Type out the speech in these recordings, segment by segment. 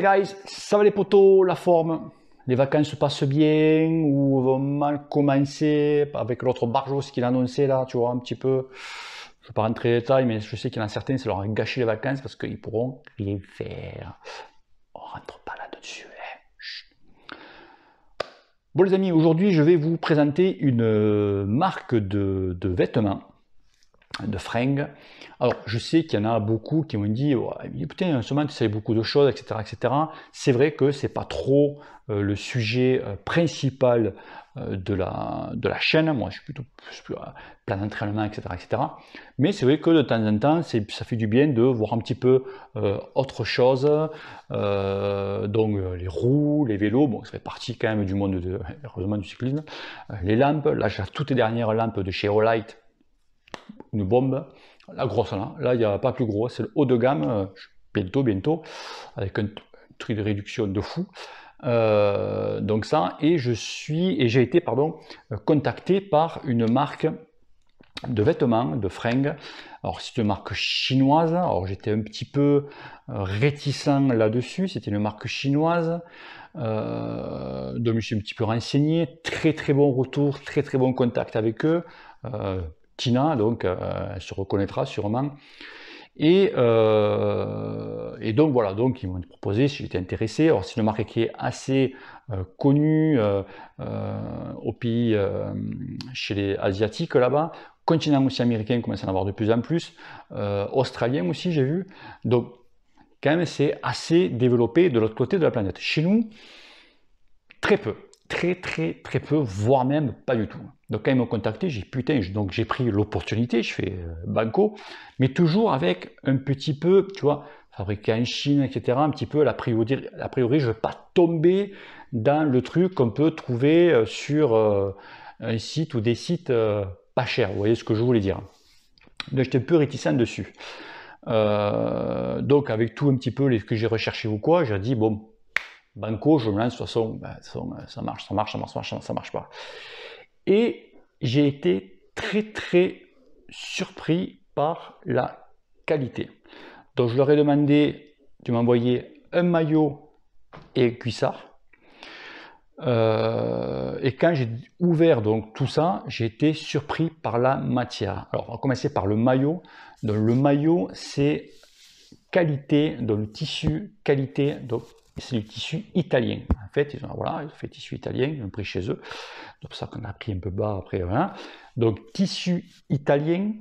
les guys, ça va les poteaux, la forme. Les vacances se passent bien ou vont mal commencer avec l'autre barjos ce qu'il annoncé là, tu vois, un petit peu. Je ne vais pas rentrer dans les détails, mais je sais qu'il y en a certains, ça leur a gâché les vacances parce qu'ils pourront les faire. On rentre pas là-dessus. Hein. Bon les amis, aujourd'hui je vais vous présenter une euh, marque de vêtements de fringues. Alors, je sais qu'il y en a beaucoup qui m'ont dit "Putain, écoutez, en ce moment, tu sais beaucoup de choses, etc. etc. C'est vrai que c'est pas trop euh, le sujet euh, principal euh, de, la, de la chaîne. Moi, je suis plutôt plus, plein d'entraînement, etc., etc. Mais c'est vrai que de temps en temps, ça fait du bien de voir un petit peu autre chose. donc, les roues, les vélos, bon, ça fait partie quand même du monde, heureusement, du cyclisme. les lampes, là, j'ai toutes les dernières lampes de chez Olight une bombe, la grosse là. Là, il n'y a pas plus gros, c'est le haut de gamme, euh, bientôt, bientôt, avec un tri de réduction de fou. Euh, donc ça, et je suis, et j'ai été, pardon, euh, contacté par une marque de vêtements, de fringues. Alors c'est une marque chinoise, alors j'étais un petit peu réticent là-dessus, c'était une marque chinoise, donc je me suis un petit peu renseigné, très très bon retour, très très bon contact avec eux, donc euh, elle se reconnaîtra sûrement. Euh, et, donc voilà, donc ils m'ont proposé si j'étais intéressé. Alors c'est une marque qui est assez connu euh, connue au pays, chez les Asiatiques là-bas, continent aussi américain commence à en avoir de plus en plus, australien aussi j'ai vu. Donc quand même c'est assez développé de l'autre côté de la planète. Chez nous, très peu très très très peu, voire même pas du tout. Donc quand ils m'ont contacté, j'ai putain, donc j'ai pris l'opportunité, je fais euh, banco, mais toujours avec un petit peu, tu vois, fabriqué en Chine, etc. Un petit peu, a priori, a priori je ne veux pas tomber dans le truc qu'on peut trouver euh, sur euh, un site ou des sites pas chers. Vous voyez ce que je voulais dire. Donc j'étais un peu réticent dessus. donc avec tout un petit peu ce que j'ai recherché ou quoi, j'ai dit bon, Banco, je me lance, de toute façon, ça marche, ça marche, ça marche, ça marche, ça marche pas. Et j'ai été très, très surpris par la qualité. Donc, je leur ai demandé de m'envoyer un maillot et un cuissard. Euh, et quand j'ai ouvert donc tout ça, j'ai été surpris par la matière. Alors, on va commencer par le maillot. Donc, le maillot, c'est qualité, donc le tissu, qualité, donc c'est du tissu italien. En fait, ils ont, voilà, ils ont fait tissu italien, ils l'ont pris chez eux. donc ça qu'on a pris un peu bas après. Donc, tissu italien,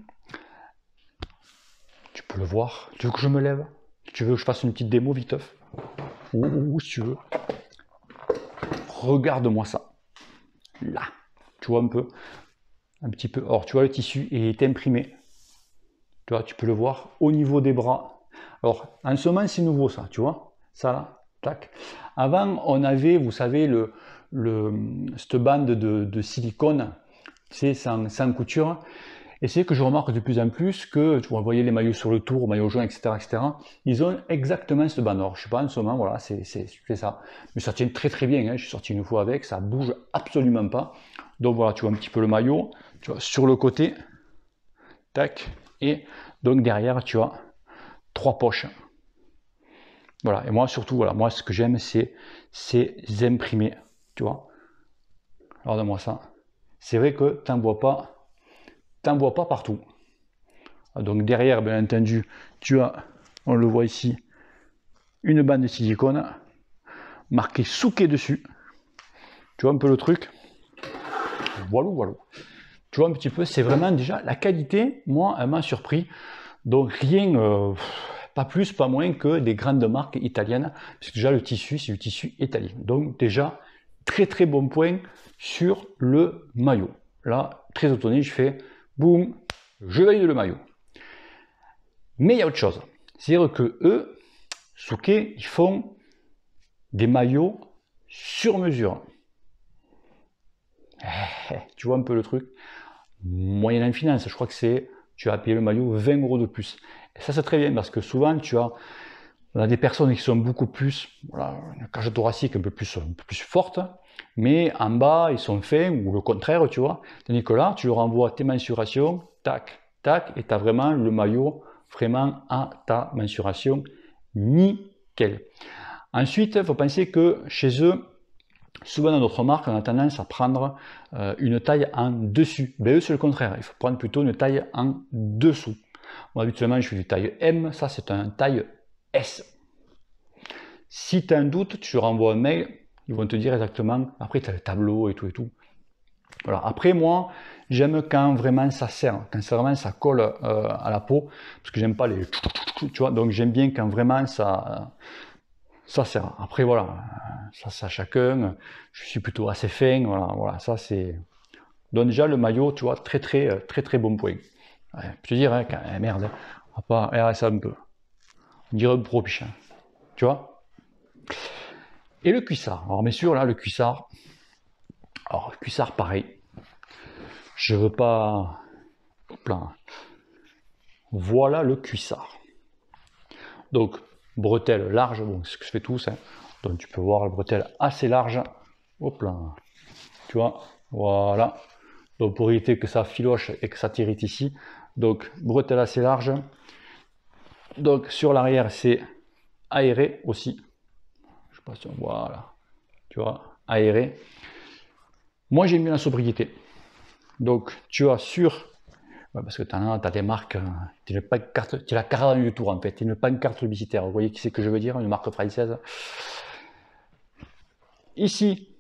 tu peux le voir. Tu veux que je me lève Tu veux que je fasse une petite démo, viteuf ou, si tu veux. Regarde-moi ça. Là, tu vois un peu un petit peu. Or, tu vois, le tissu est imprimé. Tu vois, tu peux le voir au niveau des bras. Alors, en ce moment, c'est nouveau ça, tu vois. Ça là, Tac. Avant, on avait, vous savez, le, cette bande de, silicone, c'est sans, couture. Et c'est que je remarque de plus en plus que, vous voyez les maillots sur le tour, maillots jaunes, etc., etc., ils ont exactement ce bande. Alors, je sais pas, en ce moment, voilà, c'est ça. Mais ça tient très très bien, hein. je suis sorti une fois avec, ça bouge absolument pas. Donc voilà, tu vois un petit peu le maillot, tu vois, sur le côté, tac, et donc derrière, tu as trois poches. Voilà. Et moi, surtout, voilà, moi, ce que j'aime, c'est ces imprimés. Tu vois Alors, Regarde-moi ça. C'est vrai que t'en vois pas, t'en vois pas partout. Donc derrière, bien entendu, tu as, on le voit ici, une bande de silicone marquée Souquet dessus. Tu vois un peu le truc Voilà, voilà. Tu vois un petit peu, c'est vraiment déjà la qualité, moi, elle m'a surpris. Donc rien, euh, pas plus, pas moins que des grandes marques italiennes, puisque déjà le tissu, c'est du tissu italien. Donc déjà, très très bon point sur le maillot. Là, très automne, je fais boum, je valide le maillot. Mais il y a autre chose. C'est-à-dire que eux, Souke, ils font des maillots sur mesure. Eh, tu vois un peu le truc Moyenne en finance, je crois que c'est, tu as payé le maillot 20 euros de plus. Et ça, c'est très bien parce que souvent, tu as on a des personnes qui sont beaucoup plus, voilà, une cage thoracique un peu plus, un peu plus forte, mais en bas, ils sont faits, ou le contraire, tu vois. Tandis que là, tu leur envoies tes mensurations, tac, tac, et tu as vraiment le maillot vraiment à ta mensuration, nickel. Ensuite, il faut penser que chez eux, souvent dans notre marque, on a tendance à prendre euh, une taille en dessus. Mais ben, eux, c'est le contraire, il faut prendre plutôt une taille en dessous. Moi, habituellement, je fais du taille M, ça c'est un taille S. Si tu as un doute, tu renvoies un mail, ils vont te dire exactement, après tu as le tableau et tout et tout. Voilà. Après moi, j'aime quand vraiment ça sert, quand vraiment ça colle euh, à la peau, parce que j'aime pas les... Tu vois, donc j'aime bien quand vraiment ça... Euh, ça sert. Après voilà, ça c'est à chacun. Je suis plutôt assez fin, voilà, voilà, ça c'est. Donc déjà le maillot, tu vois, très très euh, très très bon point tu peux te dire, eh, merde, on va pas un peu. On dirait gros pichin, Tu vois Et le cuissard. Alors, bien sûr, là, le cuissard. Alors, cuissard, pareil. Je veux pas. Plein. Voilà le cuissard. Donc, bretelle large, bon, ce que je fais tous. Hein. Donc, tu peux voir la bretelle assez large. Hop là. Tu vois Voilà. Donc, pour éviter que ça filoche et que ça t'irrite ici, donc bretelle assez large. Donc sur l'arrière, c'est aéré aussi. Je sais pas si on voit là. Tu vois, aéré. Moi, j'aime bien la sobriété. Donc tu as sur bah, parce que tu as, des marques, tu pas as, as, la carte du tour en fait, tu n'as pas une carte publicitaire. Vous voyez ce que je veux dire, une marque française. Ici,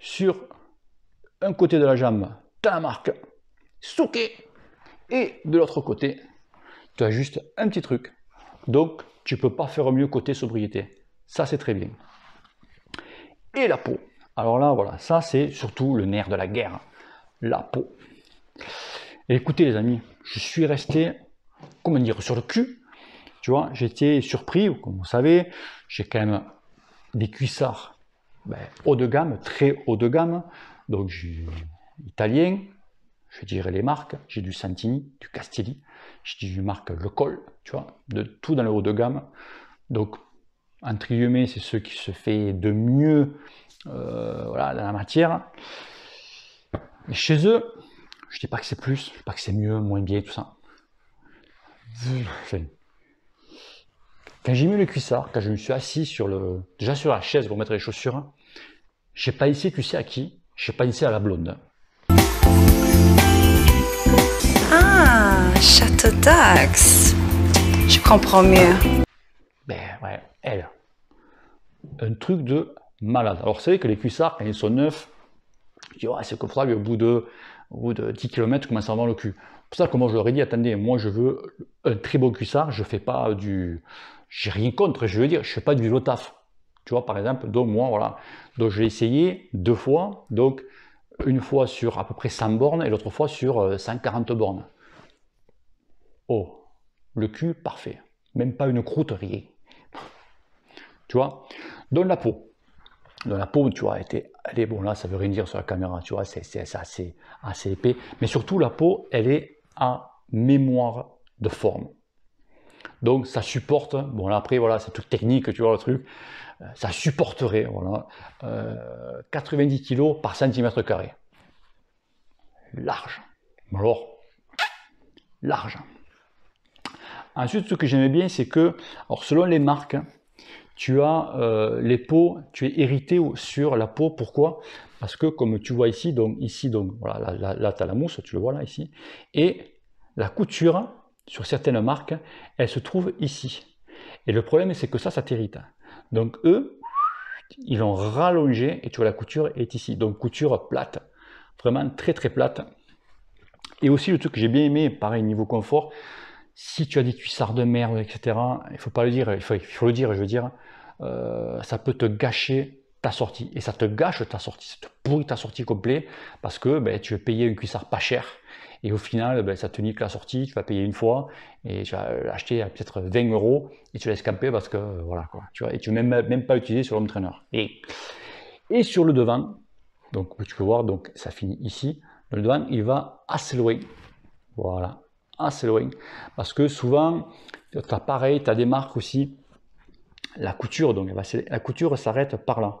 sur un côté de la jambe, tu la marque, Souké et de l'autre côté, tu as juste un petit truc. Donc, tu peux pas faire mieux côté sobriété. Ça, c'est très bien. Et la peau. Alors là, voilà, ça, c'est surtout le nerf de la guerre. Hein. La peau. écoutez, les amis, je suis resté, comment dire, sur le cul. Tu vois, j'étais surpris, comme vous savez, j'ai quand même des cuissards ben, haut de gamme, très haut de gamme. Donc, j'ai italien, je dirais les marques, j'ai du Santini, du Castelli, j'ai du marque Le Col, tu vois, de tout dans le haut de gamme. Donc, entre guillemets, c'est ce qui se fait de mieux euh, voilà, dans la matière. mais chez eux, je dis pas que c'est plus, je dis pas que c'est mieux, moins bien, tout ça. quand j'ai mis le cuissard, quand je me suis assis sur le, déjà sur la chaise pour mettre les chaussures, j'ai pas ici, tu sais à qui J'ai ici à la blonde. Château d'Axe. Je comprends mieux. Ben ouais, elle. Un truc de malade. Alors, vous savez que les cuissards, quand ils sont neufs, ah, c'est confortable, au bout de, au bout de 10 km, commencent à avoir le cul. C'est pour ça que je leur ai dit, attendez, moi, je veux un très beau cuissard, je fais pas du. J'ai rien contre, je veux dire, je fais pas du vélo Tu vois, par exemple, donc moi, voilà. Donc, j'ai essayé deux fois, donc une fois sur à peu près 100 bornes et l'autre fois sur 140 euh, bornes. Oh, le cul parfait. Même pas une croûte, rien. tu vois dans la peau. Dans la peau, tu vois, elle est, bon là, ça veut rien dire sur la caméra, tu vois, c'est assez, assez épais. Mais surtout, la peau, elle est en mémoire de forme. Donc ça supporte, hein, bon après voilà, c'est toute technique, tu vois le truc, euh, ça supporterait voilà, 90 euh, kg par centimètre carré. Large. Alors, large. Ensuite, ce que j'aimais bien, c'est que, selon les marques, hein, tu as euh, les peaux, tu es hérité sur la peau. Pourquoi Parce que comme tu vois ici, donc ici, donc voilà, là, là tu as la mousse, tu le vois là ici, et la couture sur certaines marques, elle se trouve ici. Et le problème, c'est que ça, ça t'irrite. Donc eux, ils l'ont rallongé et tu vois la couture est ici. Donc couture plate, vraiment très très plate. Et aussi le truc que j'ai bien aimé, pareil niveau confort, si tu as des cuissards de merde, etc., il faut pas le dire, il faut, le dire, je veux dire, euh, ça peut te gâcher ta sortie. Et ça te gâche ta sortie, ça te pourrit ta sortie complète, parce que ben, tu veux payer une cuissard pas cher et au final, ben, ça te nique la sortie, tu vas payer une fois, et tu vas l'acheter à peut-être 20 euros, et tu laisses camper parce que, euh, voilà, quoi, tu vois, et tu ne même, même pas utiliser sur l'homme trainer. Et, sur le devant, donc tu peux voir, donc ça finit ici, le devant, il va assez loin. Voilà, assez loin. Parce que souvent, tu as pareil, tu as des marques aussi, la couture, donc bah, la couture s'arrête par là.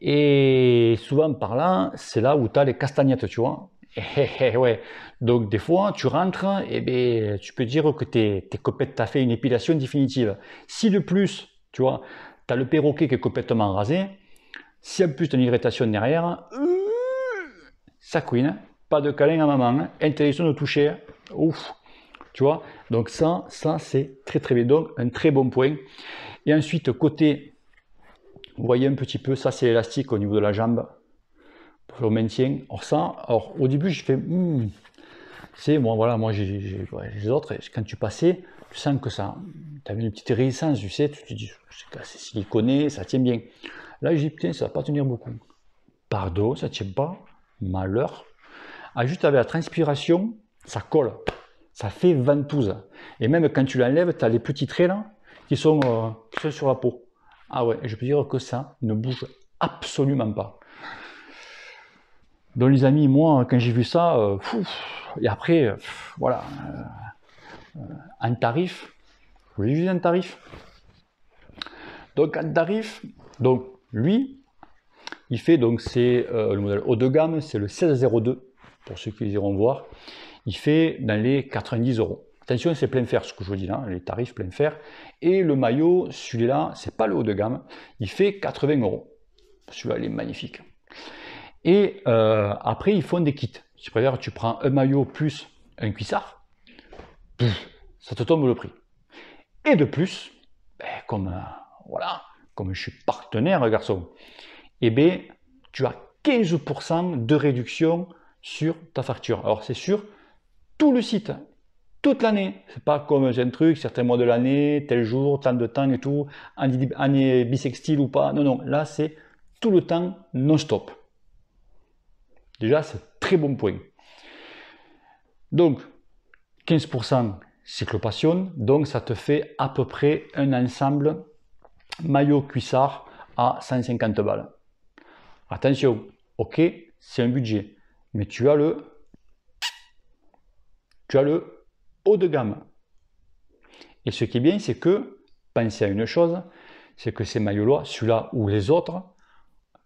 Et souvent par là, c'est là où tu as les castagnettes, tu vois. Eh, eh, eh, ouais. Donc des fois, tu rentres et ben, tu peux dire que tes, copettes, tu as fait une épilation définitive. Si de plus, tu vois, tu as le perroquet qui est complètement rasé, si en plus tu as une irritation derrière, ça couine. Pas de câlin à maman, hein. intéressant de toucher. Hein. Ouf, tu vois. Donc ça, ça c'est très très bien. Donc un très bon point. Et ensuite côté, vous voyez un petit peu, ça c'est élastique au niveau de la jambe pour le maintien. Or ça, alors au début je fais, hmm. c'est moi voilà, moi j'ai les autres. quand tu passais, tu sens que ça, tu avais une petite réticence, tu sais, tu te dis, c'est siliconé, ça tient bien. Là, j'ai dit, putain, ça va pas tenir beaucoup. Pardon, ça tient pas. Malheur. Ah, juste avec la transpiration, ça colle, ça fait ventouse. Et même quand tu l'enlèves, tu as les petits traits là euh, qui sont, sur la peau. Ah ouais, je peux dire que ça ne bouge absolument pas. Donc les amis, moi, quand j'ai vu ça, euh, et après, voilà, euh, un tarif, je vais un tarif. Donc un tarif, donc lui, il fait donc c'est le modèle haut de gamme, c'est le 1602 pour ceux qui les iront voir, il fait dans les 90 euros. Attention, c'est plein de fer ce que je vous dis là, hein, les tarifs plein fer. Et le maillot, celui-là, c'est pas le haut de gamme, il fait 80 euros. Celui-là, il est magnifique. Et euh, après, ils font des kits. Si préfères, tu prends un maillot plus un cuissard, ça te tombe le prix. Et de plus, ben, comme euh, voilà, comme je suis partenaire, garçon, eh bien, tu as 15% de réduction sur ta facture. Alors c'est sur tout le site, toute l'année. C'est pas comme un truc, certains mois de l'année, tel jour, tant de temps et tout, année bisextile ou pas. Non, non, là c'est tout le temps non-stop. Déjà, c'est très bon point. Donc, 15% cyclopassion, donc ça te fait à peu près un ensemble maillot-cuissard à 150 balles. Attention, ok, c'est un budget mais tu as le tu as le haut de gamme. Et ce qui est bien, c'est que pensez à une chose, c'est que ces maillots-là, celui-là ou les autres,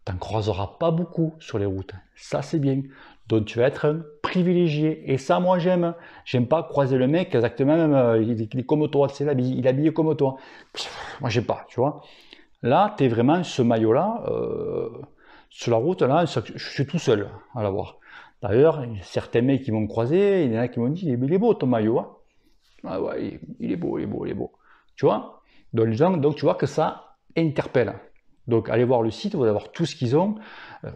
tu n'en croiseras pas beaucoup sur les routes. Ça, c'est bien. Donc, tu vas être privilégié. Et ça, moi, j'aime. J'aime pas croiser le mec exactement même. Euh, il est comme toi, c'est il est habillé comme toi. moi, j'ai pas, tu vois. Là, tu es vraiment ce maillot-là. Euh, sur la route, là, je suis tout seul à l'avoir. D'ailleurs, certains mecs qui m'ont croisé, il y en a qui m'ont dit il est beau ton maillot. Hein. Ah ouais, il est beau, il est beau, il est beau. Tu vois donc, donc tu vois que ça interpelle. Donc allez voir le site, vous allez voir tout ce qu'ils ont. Euh,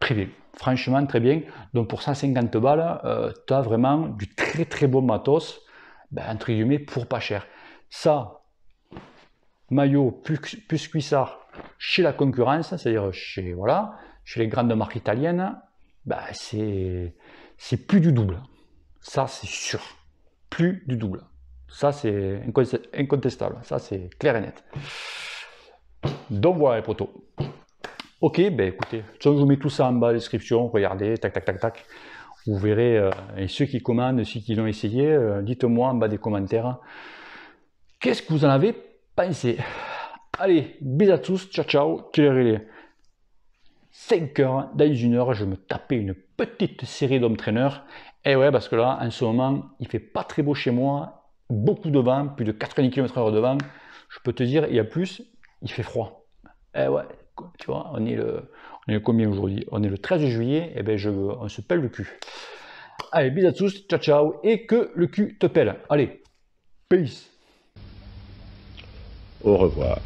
très bien, franchement très bien. Donc pour 150 balles, euh, tu as vraiment du très très beau matos, ben, entre guillemets, pour pas cher. Ça, maillot plus, plus cuissard chez la concurrence, c'est-à-dire chez, voilà, chez les grandes marques italiennes, bah c'est plus du double. Ça, c'est sûr. Plus du double. Ça, c'est incontestable. Ça, c'est clair et net. Donc voilà les poteaux. Ok, ben écoutez, je vous mets tout ça en bas, description, regardez, tac, tac, tac, tac. Vous verrez, euh, et ceux qui commandent, ceux qui l'ont essayé, euh, dites-moi en bas des commentaires, qu'est-ce que vous en avez pensé Allez, bisous à tous, ciao, ciao, ciao, 5 heures, dans une heure, je me tapais une petite série traîneurs Et eh ouais, parce que là, en ce moment, il fait pas très beau chez moi, beaucoup de vent, plus de 90 km/h de vent. Je peux te dire, il y a plus, il fait froid. Et eh ouais, tu vois, on est le, on est combien aujourd'hui On est le 13 juillet, et eh ben je, on se pèle le cul. Allez, bisous à tous, ciao ciao, et que le cul te pèle. Allez, peace Au revoir.